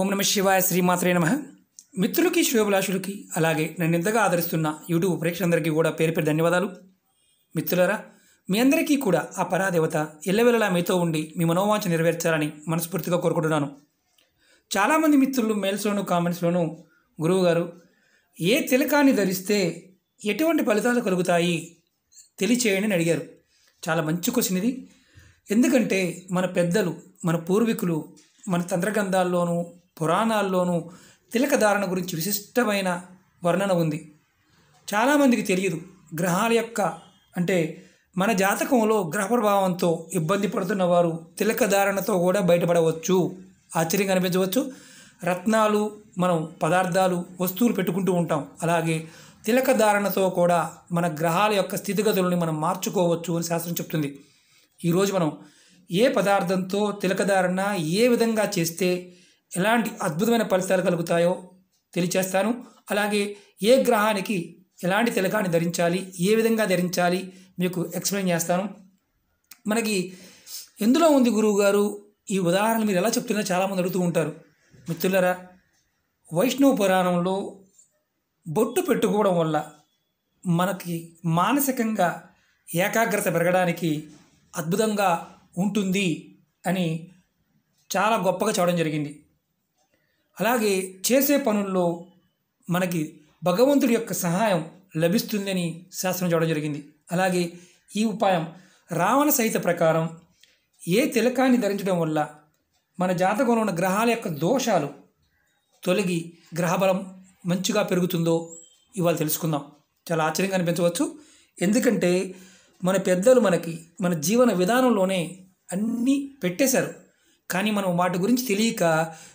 ఓం నమ శివాయ శ్రీమాత్రే నమ మిత్రులకి శ్రేయోభిలాషులకి అలాగే నన్ను ఇంతగా ఆదరిస్తున్న యూట్యూబ్ ప్రేక్షకులందరికీ కూడా పేరు పేరు ధన్యవాదాలు మిత్రులరా మీ అందరికీ కూడా ఆ పరాదేవత ఎల్లవెల్లలా మీతో ఉండి మీ మనోవాంఛ నెరవేర్చాలని మనస్ఫూర్తిగా కోరుకుంటున్నాను చాలామంది మిత్రులు మెయిల్స్లోను కామెంట్స్లోను గురువు గారు ఏ తిలకాన్ని ధరిస్తే ఎటువంటి ఫలితాలు కలుగుతాయి తెలియచేయండి అని అడిగారు చాలా మంచి క్వశ్చన్ ఇది ఎందుకంటే మన పెద్దలు మన పూర్వీకులు మన తంత్రగ్రంథాల్లోనూ పురాణాల్లోనూ తిలక ధారణ గురించి విశిష్టమైన వర్ణన ఉంది చాలామందికి తెలియదు గ్రహాల యొక్క అంటే మన జాతకంలో గ్రహ ప్రభావంతో ఇబ్బంది పడుతున్న వారు తిలక ధారణతో కూడా బయటపడవచ్చు ఆశ్చర్యం కనిపించవచ్చు రత్నాలు మనం పదార్థాలు వస్తువులు పెట్టుకుంటూ ఉంటాం అలాగే తిలక ధారణతో కూడా మన గ్రహాల యొక్క స్థితిగతులను మనం మార్చుకోవచ్చు అని శాస్త్రం చెప్తుంది ఈరోజు మనం ఏ పదార్థంతో తిలకధారణ ఏ విధంగా చేస్తే ఎలాంటి అద్భుతమైన ఫలితాలు కలుగుతాయో తెలియచేస్తాను అలాగే ఏ గ్రహానికి ఎలాంటి తిలకాన్ని ధరించాలి ఏ విధంగా ధరించాలి మీకు ఎక్స్ప్లెయిన్ చేస్తాను మనకి ఎందులో ఉంది గురువు గారు ఈ ఉదాహరణ మీరు ఎలా చెప్తున్నా చాలామంది అడుగుతూ ఉంటారు మిత్రులరా వైష్ణవ పురాణంలో బొట్టు పెట్టుకోవడం వల్ల మనకి మానసికంగా ఏకాగ్రత పెరగడానికి అద్భుతంగా ఉంటుంది అని చాలా గొప్పగా చెప్పడం జరిగింది అలాగే చేసే పనుల్లో మనకి భగవంతుడి యొక్క సహాయం లభిస్తుందని శాస్త్రం చూడడం జరిగింది అలాగే ఈ ఉపాయం రావణ సహిత ప్రకారం ఏ తిలకాన్ని ధరించడం వల్ల మన జాతకంలో ఉన్న గ్రహాల యొక్క దోషాలు తొలగి గ్రహబలం మంచిగా పెరుగుతుందో ఇవాళ తెలుసుకుందాం చాలా ఆశ్చర్యంగా అనిపించవచ్చు ఎందుకంటే మన పెద్దలు మనకి మన జీవన విధానంలోనే అన్నీ పెట్టేశారు కానీ మనం వాటి గురించి తెలియక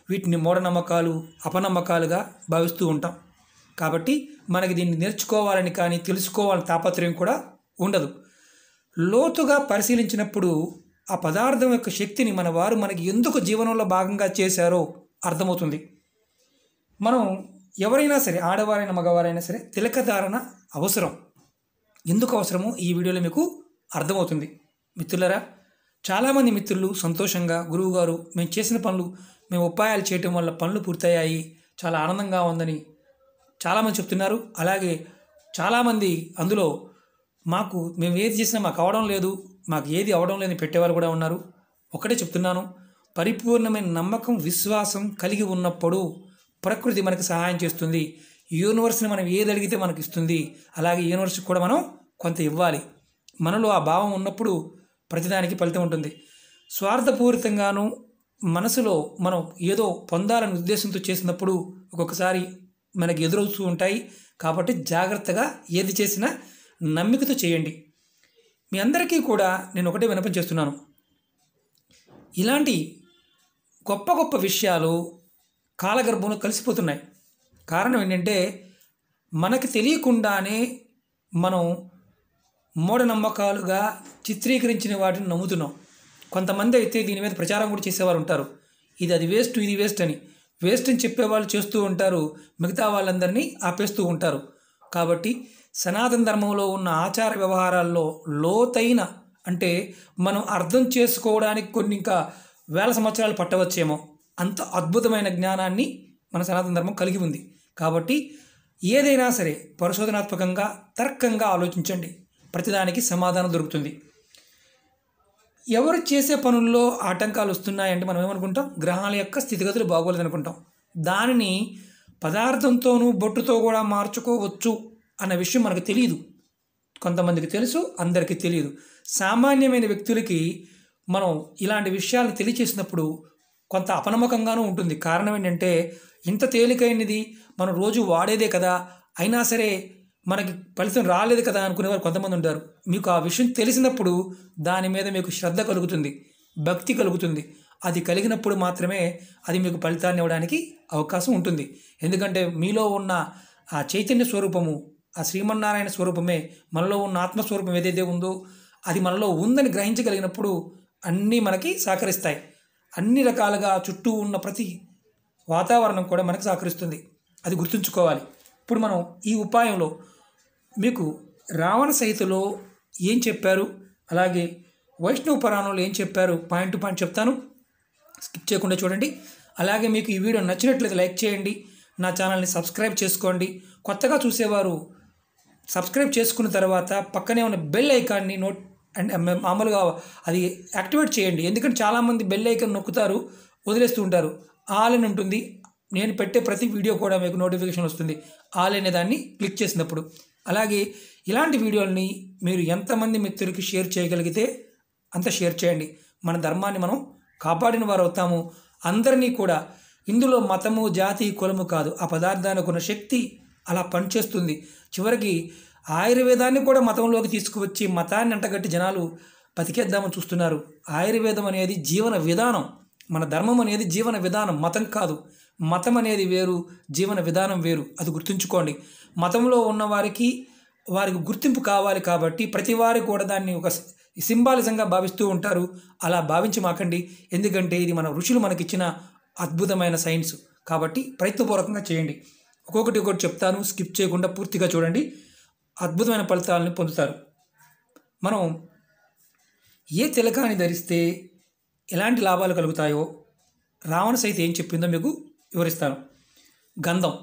వీటిని మూఢనమ్మకాలు అపనమ్మకాలుగా భావిస్తూ ఉంటాం కాబట్టి మనకి దీన్ని నేర్చుకోవాలని కానీ తెలుసుకోవాలని తాపత్రయం కూడా ఉండదు లోతుగా పరిశీలించినప్పుడు ఆ పదార్థం యొక్క శక్తిని మన వారు మనకి ఎందుకు జీవనంలో భాగంగా చేశారో అర్థమవుతుంది మనం ఎవరైనా సరే ఆడవారైనా మగవారైనా సరే తిలకధారణ అవసరం ఎందుకు అవసరమో ఈ వీడియోలో మీకు అర్థమవుతుంది మిత్రులరా చాలామంది మిత్రులు సంతోషంగా గురువుగారు మేము చేసిన పనులు మేము ఉపాయాలు చేయటం వల్ల పనులు పూర్తయ్యాయి చాలా ఆనందంగా ఉందని చాలామంది చెప్తున్నారు అలాగే చాలామంది అందులో మాకు మేము ఏది చేసినా మాకు అవడం లేదు మాకు ఏది అవడం లేదని పెట్టేవారు కూడా ఉన్నారు ఒకటే చెప్తున్నాను పరిపూర్ణమైన నమ్మకం విశ్వాసం కలిగి ఉన్నప్పుడు ప్రకృతి మనకు సహాయం చేస్తుంది యూనివర్స్ని మనం ఏది అడిగితే మనకి ఇస్తుంది అలాగే యూనివర్స్కి కూడా మనం కొంత ఇవ్వాలి మనలో ఆ భావం ఉన్నప్పుడు ప్రతిదానికి ఫలితం ఉంటుంది స్వార్థపూరితంగాను మనసులో మనం ఏదో పొందాలని ఉద్దేశంతో చేసినప్పుడు ఒక్కొక్కసారి మనకి ఎదురవుతూ ఉంటాయి కాబట్టి జాగ్రత్తగా ఏది చేసినా నమ్మికతో చేయండి మీ అందరికీ కూడా నేను ఒకటే వినపం చేస్తున్నాను ఇలాంటి గొప్ప గొప్ప విషయాలు కాలగర్భంలో కలిసిపోతున్నాయి కారణం ఏంటంటే మనకు తెలియకుండానే మనం మూఢనమ్మకాలుగా చిత్రీకరించిన వాటిని నమ్ముతున్నాం కొంతమంది అయితే దీని మీద ప్రచారం కూడా చేసేవారు ఉంటారు ఇది అది వేస్ట్ ఇది వేస్ట్ అని వేస్ట్ అని చెప్పేవాళ్ళు చేస్తూ ఉంటారు మిగతా వాళ్ళందరినీ ఆపేస్తూ ఉంటారు కాబట్టి సనాతన ధర్మంలో ఉన్న ఆచార వ్యవహారాల్లో లోతైన అంటే మనం అర్థం చేసుకోవడానికి కొన్ని ఇంకా వేల సంవత్సరాలు పట్టవచ్చేమో అంత అద్భుతమైన జ్ఞానాన్ని మన సనాతన ధర్మం కలిగి ఉంది కాబట్టి ఏదైనా సరే పరిశోధనాత్మకంగా తర్కంగా ఆలోచించండి ప్రతిదానికి సమాధానం దొరుకుతుంది ఎవరు చేసే పనుల్లో ఆటంకాలు వస్తున్నాయంటే మనం ఏమనుకుంటాం గ్రహాల యొక్క స్థితిగతులు బాగోలేదు అనుకుంటాం దానిని పదార్థంతోనూ బొట్టుతో కూడా మార్చుకోవచ్చు అన్న విషయం మనకు తెలియదు కొంతమందికి తెలుసు అందరికీ తెలియదు సామాన్యమైన వ్యక్తులకి మనం ఇలాంటి విషయాలను తెలియచేసినప్పుడు కొంత అపనమ్మకంగానూ ఉంటుంది కారణం ఏంటంటే ఇంత తేలికైనది మనం రోజు వాడేదే కదా అయినా సరే మనకి ఫలితం రాలేదు కదా అనుకునేవారు కొంతమంది ఉంటారు మీకు ఆ విషయం తెలిసినప్పుడు దాని మీద మీకు శ్రద్ధ కలుగుతుంది భక్తి కలుగుతుంది అది కలిగినప్పుడు మాత్రమే అది మీకు ఫలితాన్ని ఇవ్వడానికి అవకాశం ఉంటుంది ఎందుకంటే మీలో ఉన్న ఆ చైతన్య స్వరూపము ఆ శ్రీమన్నారాయణ స్వరూపమే మనలో ఉన్న ఆత్మస్వరూపం ఏదైతే ఉందో అది మనలో ఉందని గ్రహించగలిగినప్పుడు అన్నీ మనకి సహకరిస్తాయి అన్ని రకాలుగా చుట్టూ ఉన్న ప్రతి వాతావరణం కూడా మనకు సహకరిస్తుంది అది గుర్తుంచుకోవాలి ఇప్పుడు మనం ఈ ఉపాయంలో మీకు రావణ సహితలో ఏం చెప్పారు అలాగే వైష్ణవ పురాణంలో ఏం చెప్పారు పాయింట్ టు పాయింట్ చెప్తాను స్కిప్ చేయకుండా చూడండి అలాగే మీకు ఈ వీడియో నచ్చినట్లయితే లైక్ చేయండి నా ఛానల్ని సబ్స్క్రైబ్ చేసుకోండి కొత్తగా చూసేవారు సబ్స్క్రైబ్ చేసుకున్న తర్వాత పక్కనే ఉన్న బెల్ ఐకాన్ని నోట్ అండ్ మామూలుగా అది యాక్టివేట్ చేయండి ఎందుకంటే చాలామంది బెల్ ఐకాన్ నొక్కుతారు వదిలేస్తూ ఉంటారు ఆల్ అని ఉంటుంది నేను పెట్టే ప్రతి వీడియో కూడా మీకు నోటిఫికేషన్ వస్తుంది ఆల్ అనే దాన్ని క్లిక్ చేసినప్పుడు అలాగే ఇలాంటి వీడియోలని మీరు ఎంతమంది మిత్రులకి షేర్ చేయగలిగితే అంత షేర్ చేయండి మన ధర్మాన్ని మనం కాపాడిన వారు అవుతాము అందరినీ కూడా ఇందులో మతము జాతి కులము కాదు ఆ పదార్థానికి ఉన్న శక్తి అలా పనిచేస్తుంది చివరికి ఆయుర్వేదాన్ని కూడా మతంలోకి తీసుకువచ్చి మతాన్ని అంటగట్టి జనాలు బతికేద్దామని చూస్తున్నారు ఆయుర్వేదం అనేది జీవన విధానం మన ధర్మం అనేది జీవన విధానం మతం కాదు మతం అనేది వేరు జీవన విధానం వేరు అది గుర్తుంచుకోండి మతంలో ఉన్నవారికి వారికి గుర్తింపు కావాలి కాబట్టి ప్రతి వారు కూడా దాన్ని ఒక సింబాలిజంగా భావిస్తూ ఉంటారు అలా భావించి మాకండి ఎందుకంటే ఇది మన ఋషులు మనకిచ్చిన అద్భుతమైన సైన్స్ కాబట్టి ప్రయత్నపూర్వకంగా చేయండి ఒక్కొక్కటి ఒకటి చెప్తాను స్కిప్ చేయకుండా పూర్తిగా చూడండి అద్భుతమైన ఫలితాలను పొందుతారు మనం ఏ తిలకాన్ని ధరిస్తే ఎలాంటి లాభాలు కలుగుతాయో రావణ సైతం ఏం చెప్పిందో మీకు వివరిస్తాను గంధం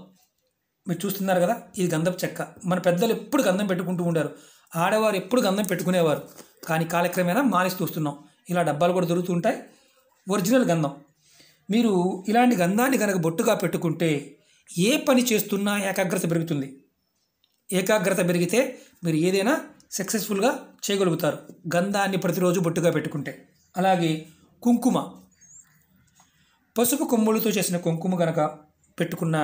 మీరు చూస్తున్నారు కదా ఇది గంధం చెక్క మన పెద్దలు ఎప్పుడు గంధం పెట్టుకుంటూ ఉండారు ఆడవారు ఎప్పుడు గంధం పెట్టుకునేవారు కానీ కాలక్రమేణా మానేస్తూ వస్తున్నాం ఇలా డబ్బాలు కూడా దొరుకుతుంటాయి ఒరిజినల్ గంధం మీరు ఇలాంటి గంధాన్ని కనుక బొట్టుగా పెట్టుకుంటే ఏ పని చేస్తున్నా ఏకాగ్రత పెరుగుతుంది ఏకాగ్రత పెరిగితే మీరు ఏదైనా సక్సెస్ఫుల్గా చేయగలుగుతారు గంధాన్ని ప్రతిరోజు బొట్టుగా పెట్టుకుంటే అలాగే కుంకుమ పసుపు కొమ్ములతో చేసిన కుంకుమ గనక పెట్టుకున్న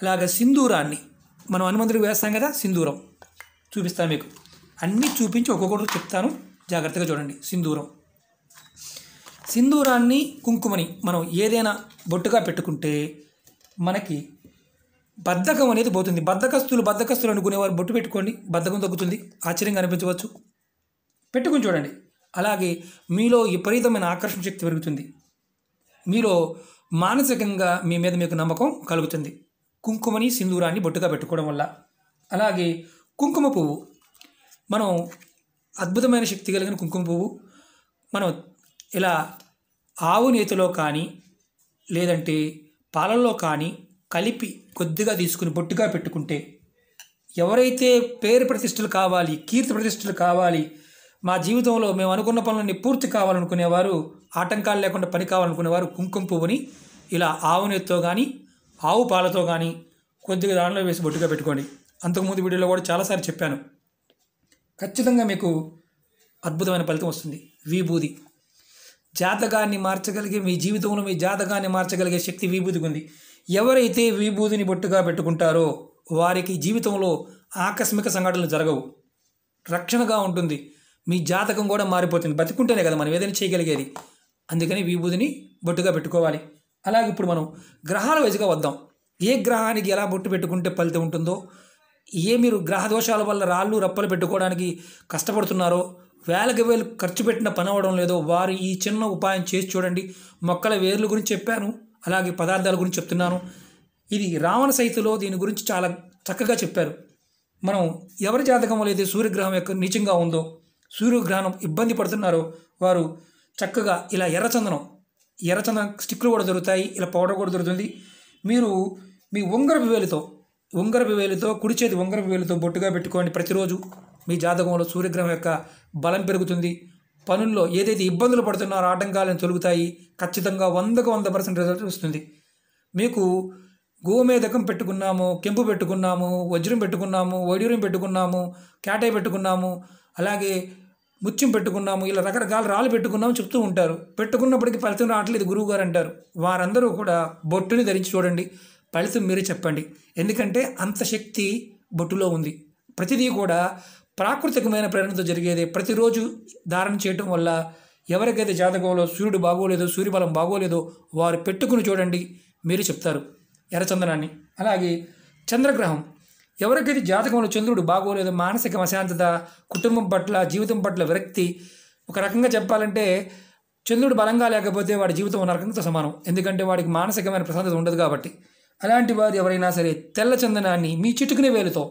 అలాగ సింధూరాన్ని మనం హనుమంతుడికి వేస్తాం కదా సింధూరం చూపిస్తాను మీకు అన్నీ చూపించి ఒక్కొక్కటి చెప్తాను జాగ్రత్తగా చూడండి సింధూరం సింధూరాన్ని కుంకుమని మనం ఏదైనా బొట్టుగా పెట్టుకుంటే మనకి బద్ధకం అనేది పోతుంది బద్ధకస్తులు బద్ధకస్తులు అనుకునేవారు బొట్టు పెట్టుకోండి బద్ధకం తగ్గుతుంది ఆశ్చర్యంగా అనిపించవచ్చు పెట్టుకుని చూడండి అలాగే మీలో విపరీతమైన ఆకర్షణ శక్తి పెరుగుతుంది మీలో మానసికంగా మీ మీద మీకు నమ్మకం కలుగుతుంది కుంకుమని సింధూరాన్ని బొట్టుగా పెట్టుకోవడం వల్ల అలాగే కుంకుమ పువ్వు మనం అద్భుతమైన శక్తి కలిగిన కుంకుమ పువ్వు మనం ఇలా ఆవు నేతిలో కానీ లేదంటే పాలల్లో కానీ కలిపి కొద్దిగా తీసుకుని బొట్టుగా పెట్టుకుంటే ఎవరైతే పేరు ప్రతిష్టలు కావాలి కీర్తి ప్రతిష్టలు కావాలి మా జీవితంలో మేము అనుకున్న పనులన్నీ పూర్తి కావాలనుకునేవారు ఆటంకాలు లేకుండా పని కావాలనుకునేవారు కుంకుమ పువ్వుని ఇలా ఆవు నెత్తితో కానీ ఆవు పాలతో కానీ కొద్దిగా దానిలో వేసి బొట్టుగా పెట్టుకోండి అంతకుముందు వీడియోలో కూడా చాలాసార్లు చెప్పాను ఖచ్చితంగా మీకు అద్భుతమైన ఫలితం వస్తుంది విభూది జాతకాన్ని మార్చగలిగే మీ జీవితంలో మీ జాతకాన్ని మార్చగలిగే శక్తి విభూతికి ఉంది ఎవరైతే విభూతిని బొట్టుగా పెట్టుకుంటారో వారికి జీవితంలో ఆకస్మిక సంఘటనలు జరగవు రక్షణగా ఉంటుంది మీ జాతకం కూడా మారిపోతుంది బతుకుంటేనే కదా మనం ఏదైనా చేయగలిగేది అందుకని విభూతిని బొట్టుగా పెట్టుకోవాలి అలాగే ఇప్పుడు మనం గ్రహాల వైజ్గా వద్దాం ఏ గ్రహానికి ఎలా బొట్టు పెట్టుకుంటే ఫలితం ఉంటుందో ఏ మీరు గ్రహ దోషాల వల్ల రాళ్ళు రప్పలు పెట్టుకోవడానికి కష్టపడుతున్నారో వేలకి వేలు ఖర్చు పెట్టిన పని అవ్వడం లేదో వారు ఈ చిన్న ఉపాయం చేసి చూడండి మొక్కల వేర్ల గురించి చెప్పాను అలాగే పదార్థాల గురించి చెప్తున్నాను ఇది రావణ సైతులో దీని గురించి చాలా చక్కగా చెప్పారు మనం ఎవరి జాతకం లేదు సూర్యగ్రహం యొక్క నీచంగా ఉందో సూర్యగ్రహణం ఇబ్బంది పడుతున్నారో వారు చక్కగా ఇలా ఎర్రచందనం ఎర్రచందనం స్టిక్లు కూడా దొరుకుతాయి ఇలా పౌడర్ కూడా దొరుకుతుంది మీరు మీ ఉంగరపు వేలితో ఉంగరపు వేలితో కుడి చేతి ఉంగరపు వేలితో బొట్టుగా పెట్టుకోండి ప్రతిరోజు మీ జాతకంలో సూర్యగ్రహం యొక్క బలం పెరుగుతుంది పనుల్లో ఏదైతే ఇబ్బందులు పడుతున్నారో ఆటంకాలను తొలుగుతాయి ఖచ్చితంగా వందకు వంద పర్సెంట్ రిజల్ట్ వస్తుంది మీకు గోమేదకం పెట్టుకున్నాము కెంపు పెట్టుకున్నాము వజ్రం పెట్టుకున్నాము వైడ్యూర్యం పెట్టుకున్నాము కేటాయి పెట్టుకున్నాము అలాగే ముత్యం పెట్టుకున్నాము ఇలా రకరకాల రాళ్ళు పెట్టుకున్నాము చెప్తూ ఉంటారు పెట్టుకున్నప్పటికీ ఫలితం రావట్లేదు గురువుగారు అంటారు వారందరూ కూడా బొట్టుని ధరించి చూడండి ఫలితం మీరే చెప్పండి ఎందుకంటే అంత శక్తి బొట్టులో ఉంది ప్రతిదీ కూడా ప్రాకృతికమైన ప్రేరణతో జరిగేది ప్రతిరోజు ధారణ చేయటం వల్ల ఎవరికైతే జాతకంలో సూర్యుడు బాగోలేదో సూర్యబలం బాగోలేదో వారు పెట్టుకుని చూడండి మీరు చెప్తారు ఎర్రచందనాన్ని అలాగే చంద్రగ్రహం ఎవరికైతే జాతకంలో చంద్రుడు బాగోలేదు మానసిక అశాంతత కుటుంబం పట్ల జీవితం పట్ల విరక్తి ఒక రకంగా చెప్పాలంటే చంద్రుడు బలంగా లేకపోతే వాడి జీవితం నరకంతో సమానం ఎందుకంటే వాడికి మానసికమైన ప్రశాంతత ఉండదు కాబట్టి అలాంటి వారు ఎవరైనా సరే తెల్ల చందనాన్ని మీ చిటుకుని వేలుతో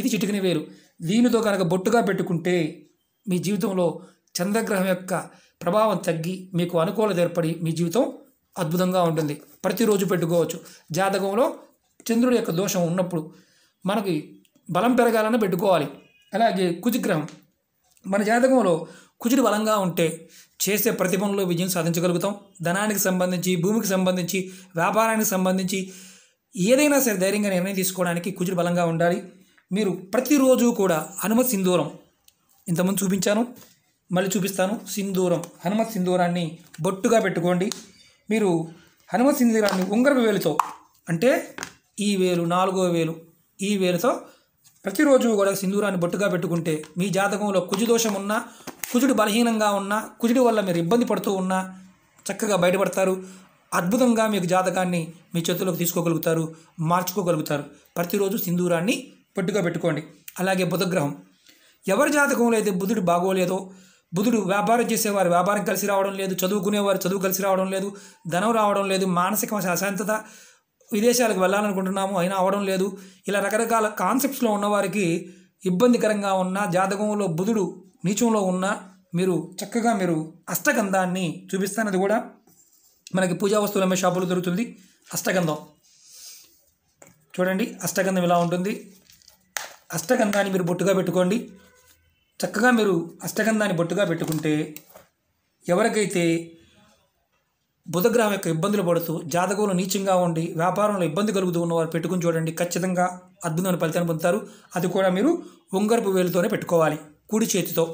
ఇది చిటుకునే వేలు దీనితో కనుక బొట్టుగా పెట్టుకుంటే మీ జీవితంలో చంద్రగ్రహం యొక్క ప్రభావం తగ్గి మీకు అనుకూలత ఏర్పడి మీ జీవితం అద్భుతంగా ఉంటుంది ప్రతిరోజు పెట్టుకోవచ్చు జాతకంలో చంద్రుడి యొక్క దోషం ఉన్నప్పుడు మనకి బలం పెరగాలని పెట్టుకోవాలి అలాగే కుజిగ్రహం మన జాతకంలో కుజుడు బలంగా ఉంటే చేసే ప్రతి పనుల్లో విజయం సాధించగలుగుతాం ధనానికి సంబంధించి భూమికి సంబంధించి వ్యాపారానికి సంబంధించి ఏదైనా సరే ధైర్యంగా నిర్ణయం తీసుకోవడానికి కుజుడు బలంగా ఉండాలి మీరు ప్రతిరోజు కూడా హనుమత్ సింధూరం ఇంతకుముందు చూపించాను మళ్ళీ చూపిస్తాను సింధూరం హనుమత్ సింధూరాన్ని బొట్టుగా పెట్టుకోండి మీరు హనుమత్ సింధూరాన్ని ఉంగరపు వేలుతో అంటే ఈ వేలు నాలుగో వేలు ఈ వేలతో ప్రతిరోజు కూడా సింధూరాన్ని బొట్టుగా పెట్టుకుంటే మీ జాతకంలో కుజు దోషం ఉన్నా కుజుడు బలహీనంగా ఉన్నా కుజుడి వల్ల మీరు ఇబ్బంది పడుతూ ఉన్నా చక్కగా బయటపడతారు అద్భుతంగా మీకు జాతకాన్ని మీ చేతుల్లోకి తీసుకోగలుగుతారు మార్చుకోగలుగుతారు ప్రతిరోజు సింధూరాన్ని పొట్టుగా పెట్టుకోండి అలాగే బుధగ్రహం ఎవరి జాతకంలో అయితే బుధుడు బాగోలేదో బుధుడు వ్యాపారం చేసేవారు వ్యాపారం కలిసి రావడం లేదు చదువుకునేవారు చదువు కలిసి రావడం లేదు ధనం రావడం లేదు మానసిక అశాంతత విదేశాలకు వెళ్ళాలనుకుంటున్నాము అయినా అవడం లేదు ఇలా రకరకాల కాన్సెప్ట్స్లో ఉన్నవారికి ఇబ్బందికరంగా ఉన్న జాతకంలో బుధుడు నీచంలో ఉన్న మీరు చక్కగా మీరు అష్టగంధాన్ని చూపిస్తానది కూడా మనకి పూజా వస్తువులు అమ్మే షాపులు దొరుకుతుంది అష్టగంధం చూడండి అష్టగంధం ఇలా ఉంటుంది అష్టగంధాన్ని మీరు బొట్టుగా పెట్టుకోండి చక్కగా మీరు అష్టగంధాన్ని బొట్టుగా పెట్టుకుంటే ఎవరికైతే బుధగ్రహం యొక్క ఇబ్బందులు పడుతూ జాతకంలో నీచంగా ఉండి వ్యాపారంలో ఇబ్బంది కలుగుతూ ఉన్నవారు పెట్టుకుని చూడండి ఖచ్చితంగా అద్భుతమైన ఫలితాన్ని పొందుతారు అది కూడా మీరు ఉంగరపు వేలుతోనే పెట్టుకోవాలి కుడి చేతితో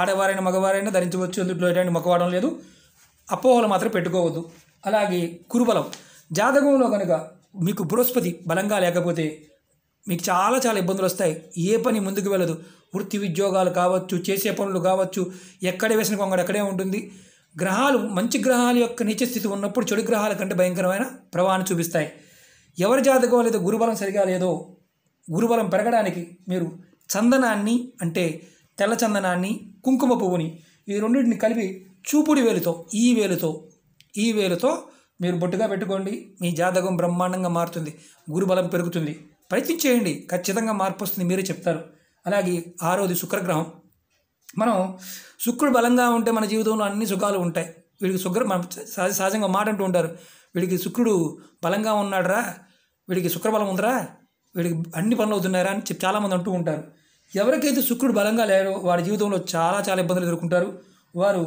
ఆడవారైనా మగవారైనా ధరించవచ్చు అందులో ఎటువంటి మగవాడం లేదు అపోహలు మాత్రం పెట్టుకోవద్దు అలాగే కురుబలం జాతకంలో కనుక మీకు బృహస్పతి బలంగా లేకపోతే మీకు చాలా చాలా ఇబ్బందులు వస్తాయి ఏ పని ముందుకు వెళ్ళదు వృత్తి ఉద్యోగాలు కావచ్చు చేసే పనులు కావచ్చు ఎక్కడ వేసిన కొంగడు అక్కడే ఉంటుంది గ్రహాలు మంచి గ్రహాల యొక్క నీచస్థితి ఉన్నప్పుడు చెడు గ్రహాల కంటే భయంకరమైన ప్రభావాన్ని చూపిస్తాయి ఎవరి జాతకం లేదా గురుబలం సరిగా లేదో గురుబలం పెరగడానికి మీరు చందనాన్ని అంటే తెల్ల చందనాన్ని కుంకుమ పువ్వుని ఈ రెండింటిని కలిపి చూపుడి వేలుతో ఈ వేలుతో ఈ వేలుతో మీరు బొట్టుగా పెట్టుకోండి మీ జాతకం బ్రహ్మాండంగా మారుతుంది గురుబలం పెరుగుతుంది ప్రయత్నించేయండి ఖచ్చితంగా మార్పు వస్తుంది మీరే చెప్తారు అలాగే ఆరోది శుక్రగ్రహం మనం శుక్రుడు బలంగా ఉంటే మన జీవితంలో అన్ని సుఖాలు ఉంటాయి వీడికి శుక్రుడు సహజ సహజంగా మాట అంటూ ఉంటారు వీడికి శుక్రుడు బలంగా ఉన్నాడరా వీడికి శుక్రబలం ఉందరా వీడికి అన్ని పనులు అవుతున్నారా అని చెప్పి చాలామంది అంటూ ఉంటారు ఎవరికైతే శుక్రుడు బలంగా లేరో వారి జీవితంలో చాలా చాలా ఇబ్బందులు ఎదుర్కొంటారు వారు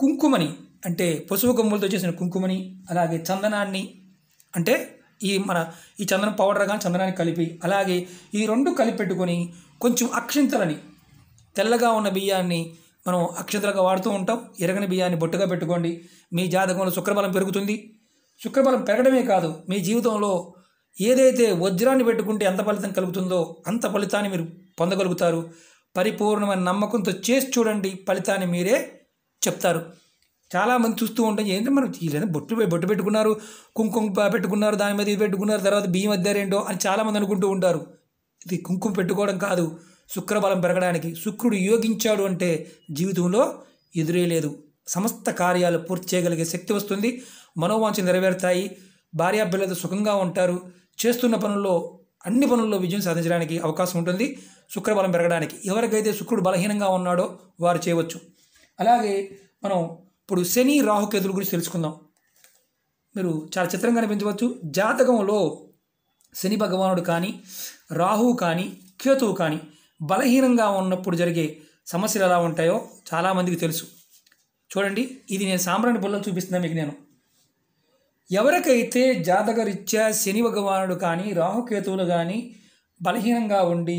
కుంకుమని అంటే పసుపు కొమ్ములతో చేసిన కుంకుమని అలాగే చందనాన్ని అంటే ఈ మన ఈ చందనం పౌడర్ కానీ చందనాన్ని కలిపి అలాగే ఈ రెండు కలిపి పెట్టుకొని కొంచెం అక్షింతలని తెల్లగా ఉన్న బియ్యాన్ని మనం అక్షతలుగా వాడుతూ ఉంటాం ఎరగని బియ్యాన్ని బొట్టుగా పెట్టుకోండి మీ జాతకంలో శుక్రబలం పెరుగుతుంది శుక్రబలం పెరగడమే కాదు మీ జీవితంలో ఏదైతే వజ్రాన్ని పెట్టుకుంటే ఎంత ఫలితం కలుగుతుందో అంత ఫలితాన్ని మీరు పొందగలుగుతారు పరిపూర్ణమైన నమ్మకంతో చేసి చూడండి ఫలితాన్ని మీరే చెప్తారు చాలామంది చూస్తూ ఉంటాం ఏంటి మనం ఏదైనా బొట్టు బొట్టు పెట్టుకున్నారు కుంకుమ పెట్టుకున్నారు దాని మీద ఇది పెట్టుకున్నారు తర్వాత బియ్యం అద్దారేంటో అని చాలామంది అనుకుంటూ ఉంటారు ఇది కుంకుమ పెట్టుకోవడం కాదు శుక్రబలం పెరగడానికి శుక్రుడు యోగించాడు అంటే జీవితంలో ఎదురే లేదు సమస్త కార్యాలు పూర్తి చేయగలిగే శక్తి వస్తుంది మనోవాంఛ నెరవేరుతాయి భార్యాపిల్లలతో సుఖంగా ఉంటారు చేస్తున్న పనుల్లో అన్ని పనుల్లో విజయం సాధించడానికి అవకాశం ఉంటుంది శుక్రబలం పెరగడానికి ఎవరికైతే శుక్రుడు బలహీనంగా ఉన్నాడో వారు చేయవచ్చు అలాగే మనం ఇప్పుడు శని రాహుకేతుల గురించి తెలుసుకుందాం మీరు చాలా చిత్రంగా అనిపించవచ్చు జాతకంలో శని భగవానుడు కానీ రాహువు కానీ కేతువు కానీ బలహీనంగా ఉన్నప్పుడు జరిగే సమస్యలు ఎలా ఉంటాయో చాలామందికి తెలుసు చూడండి ఇది నేను సాంబ్రాణి బుల్లం చూపిస్తున్నా మీకు నేను ఎవరికైతే జాతకరీత్యా శని భగవానుడు కానీ రాహుకేతువులు కానీ బలహీనంగా ఉండి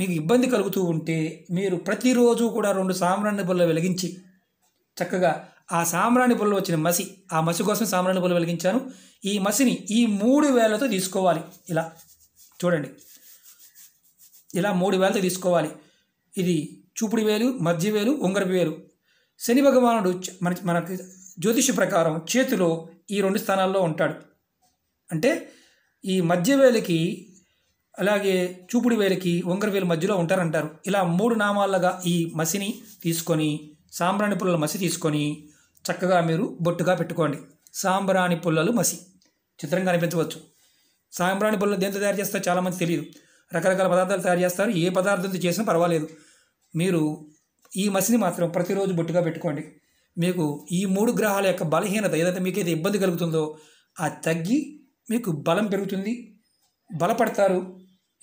మీకు ఇబ్బంది కలుగుతూ ఉంటే మీరు ప్రతిరోజు కూడా రెండు సాంబ్రాణి బుల్ల వెలిగించి చక్కగా ఆ సామ్రాణి పుల్లు వచ్చిన మసి ఆ మసి కోసం సామ్రాణి పుల్లు వెలిగించాను ఈ మసిని ఈ మూడు వేలతో తీసుకోవాలి ఇలా చూడండి ఇలా మూడు వేలతో తీసుకోవాలి ఇది చూపుడి వేలు మధ్య వేలు ఉంగరపు వేలు శని భగవానుడు మన మనకి జ్యోతిష ప్రకారం చేతిలో ఈ రెండు స్థానాల్లో ఉంటాడు అంటే ఈ మధ్య వేలకి అలాగే చూపుడి వేలకి ఉంగర వేలు మధ్యలో ఉంటారంటారు ఇలా మూడు నామాలుగా ఈ మసిని తీసుకొని సాంబ్రాణి పుల్లల మసి తీసుకొని చక్కగా మీరు బొట్టుగా పెట్టుకోండి సాంబ్రాణి పుల్లలు మసి చిత్రం కనిపించవచ్చు సాంబ్రాణి పుల్లలు దేంతో తయారు చేస్తారో చాలామంది తెలియదు రకరకాల పదార్థాలు తయారు చేస్తారు ఏ పదార్థంతో చేసినా పర్వాలేదు మీరు ఈ మసిని మాత్రం ప్రతిరోజు బొట్టుగా పెట్టుకోండి మీకు ఈ మూడు గ్రహాల యొక్క బలహీనత ఏదైతే మీకైతే ఇబ్బంది కలుగుతుందో ఆ తగ్గి మీకు బలం పెరుగుతుంది బలపడతారు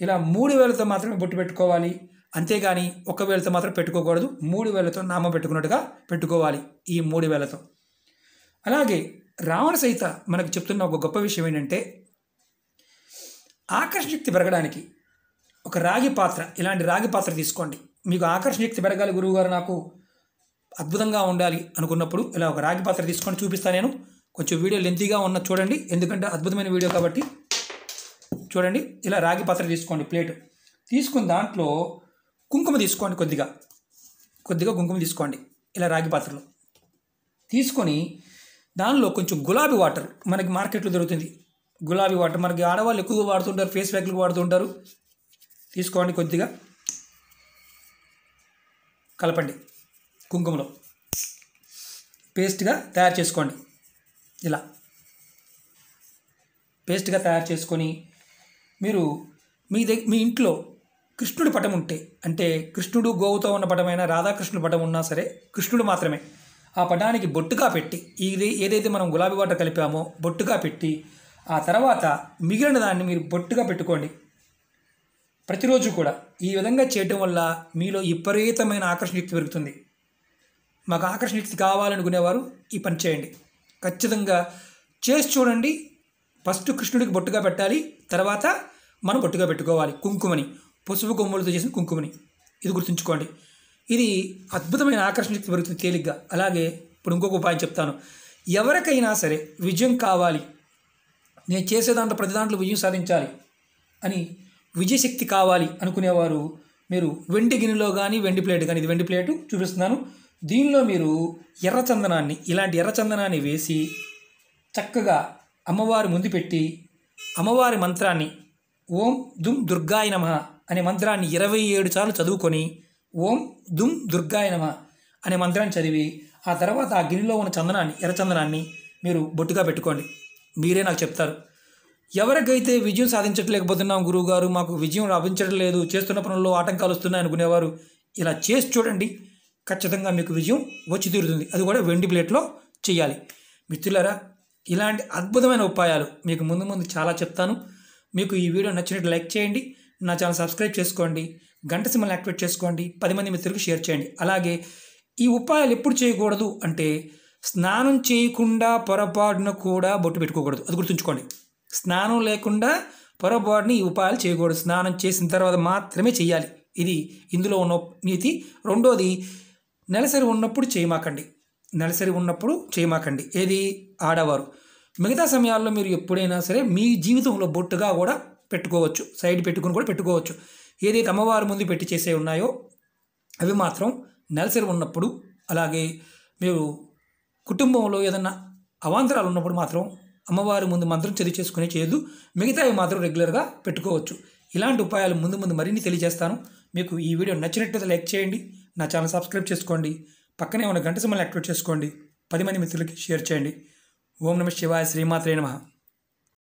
ఇలా మూడు వేలతో మాత్రమే బొట్టు పెట్టుకోవాలి అంతేగాని ఒక వేలతో మాత్రం పెట్టుకోకూడదు మూడు వేలతో నామం పెట్టుకున్నట్టుగా పెట్టుకోవాలి ఈ మూడు వేలతో అలాగే రావణ సహిత మనకు చెప్తున్న ఒక గొప్ప విషయం ఏంటంటే ఆకర్షణశక్తి పెరగడానికి ఒక రాగి పాత్ర ఇలాంటి రాగి పాత్ర తీసుకోండి మీకు ఆకర్షణశక్తి పెరగాలి గురువుగారు నాకు అద్భుతంగా ఉండాలి అనుకున్నప్పుడు ఇలా ఒక రాగి పాత్ర తీసుకొని చూపిస్తాను నేను కొంచెం వీడియో లెంతీగా ఉన్న చూడండి ఎందుకంటే అద్భుతమైన వీడియో కాబట్టి చూడండి ఇలా రాగి పాత్ర తీసుకోండి ప్లేట్ తీసుకున్న దాంట్లో కుంకుమ తీసుకోండి కొద్దిగా కొద్దిగా కుంకుమ తీసుకోండి ఇలా రాగి పాత్రలో తీసుకొని దానిలో కొంచెం గులాబీ వాటర్ మనకి మార్కెట్లో దొరుకుతుంది గులాబీ వాటర్ మనకి ఆడవాళ్ళు ఎక్కువగా వాడుతుంటారు ఫేస్ ప్యాక్లకు వాడుతుంటారు తీసుకోండి కొద్దిగా కలపండి కుంకుమలో పేస్ట్గా తయారు చేసుకోండి ఇలా పేస్ట్గా తయారు చేసుకొని మీరు మీ దగ్గర మీ ఇంట్లో కృష్ణుడి పటం ఉంటే అంటే కృష్ణుడు గోవుతో ఉన్న పటమైన రాధాకృష్ణుడు పటం ఉన్నా సరే కృష్ణుడు మాత్రమే ఆ పటానికి బొట్టుగా పెట్టి ఇది ఏదైతే మనం గులాబీ వాటర్ కలిపామో బొట్టుగా పెట్టి ఆ తర్వాత మిగిలిన దాన్ని మీరు బొట్టుగా పెట్టుకోండి ప్రతిరోజు కూడా ఈ విధంగా చేయటం వల్ల మీలో విపరీతమైన ఆకర్షణయుక్తి పెరుగుతుంది మాకు ఆకర్షణయుక్తి కావాలనుకునేవారు ఈ పని చేయండి ఖచ్చితంగా చేసి చూడండి ఫస్ట్ కృష్ణుడికి బొట్టుగా పెట్టాలి తర్వాత మనం బొట్టుగా పెట్టుకోవాలి కుంకుమని పసుపు కొమ్ములతో చేసిన కుంకుమని ఇది గుర్తుంచుకోండి ఇది అద్భుతమైన ఆకర్షణ శక్తి పెరుగుతుంది తేలిగ్గా అలాగే ఇప్పుడు ఇంకొక ఉపాయం చెప్తాను ఎవరికైనా సరే విజయం కావాలి నేను చేసే దాంట్లో ప్రతి దాంట్లో విజయం సాధించాలి అని విజయశక్తి కావాలి అనుకునేవారు మీరు వెండి గిన్నెలో కానీ వెండి ప్లేట్ కానీ ఇది వెండి ప్లేటు చూపిస్తున్నాను దీనిలో మీరు ఎర్రచందనాన్ని ఇలాంటి ఎర్రచందనాన్ని వేసి చక్కగా అమ్మవారి ముందు పెట్టి అమ్మవారి మంత్రాన్ని ఓం దుమ్ దుర్గాయ నమ అనే మంత్రాన్ని ఇరవై ఏడు సార్లు చదువుకొని ఓం దుమ్ దుర్గాయ నమ అనే మంత్రాన్ని చదివి ఆ తర్వాత ఆ గిన్నెలో ఉన్న చందనాన్ని ఎర్రచందనాన్ని మీరు బొట్టుగా పెట్టుకోండి మీరే నాకు చెప్తారు ఎవరికైతే విజయం సాధించట్లేకపోతున్నాం గురువుగారు మాకు విజయం లభించడం లేదు చేస్తున్న పనుల్లో ఆటంకాలు వస్తున్నాయి అనుకునేవారు ఇలా చేసి చూడండి ఖచ్చితంగా మీకు విజయం వచ్చి తీరుతుంది అది కూడా వెండి ప్లేట్లో చేయాలి మిత్రులారా ఇలాంటి అద్భుతమైన ఉపాయాలు మీకు ముందు ముందు చాలా చెప్తాను మీకు ఈ వీడియో నచ్చినట్టు లైక్ చేయండి నా ఛానల్ సబ్స్క్రైబ్ చేసుకోండి గంట సిమ్మల్ని యాక్టివేట్ చేసుకోండి పది మంది మిత్రులకు షేర్ చేయండి అలాగే ఈ ఉపాయాలు ఎప్పుడు చేయకూడదు అంటే స్నానం చేయకుండా పొరపాటున కూడా బొట్టు పెట్టుకోకూడదు అది గుర్తుంచుకోండి స్నానం లేకుండా పొరపాటుని ఈ ఉపాయాలు చేయకూడదు స్నానం చేసిన తర్వాత మాత్రమే చేయాలి ఇది ఇందులో ఉన్న నీతి రెండోది నెలసరి ఉన్నప్పుడు చేయమాకండి నెలసరి ఉన్నప్పుడు చేయమాకండి ఏది ఆడవారు మిగతా సమయాల్లో మీరు ఎప్పుడైనా సరే మీ జీవితంలో బొట్టుగా కూడా పెట్టుకోవచ్చు సైడ్ పెట్టుకుని కూడా పెట్టుకోవచ్చు ఏదైతే అమ్మవారి ముందు పెట్టి చేసే ఉన్నాయో అవి మాత్రం నెలసరి ఉన్నప్పుడు అలాగే మీరు కుటుంబంలో ఏదన్నా అవాంతరాలు ఉన్నప్పుడు మాత్రం అమ్మవారి ముందు మంత్రం చదివి చేసుకునే చేయదు మిగతావి మాత్రం రెగ్యులర్గా పెట్టుకోవచ్చు ఇలాంటి ఉపాయాలు ముందు ముందు మరిన్ని తెలియజేస్తాను మీకు ఈ వీడియో నచ్చినట్లయితే లైక్ చేయండి నా ఛానల్ సబ్స్క్రైబ్ చేసుకోండి పక్కనే ఉన్న గంట సమయంలో యాక్టివేట్ చేసుకోండి పది మంది మిత్రులకి షేర్ చేయండి ఓం నమ శివాయ శ్రీమాత్రే నమ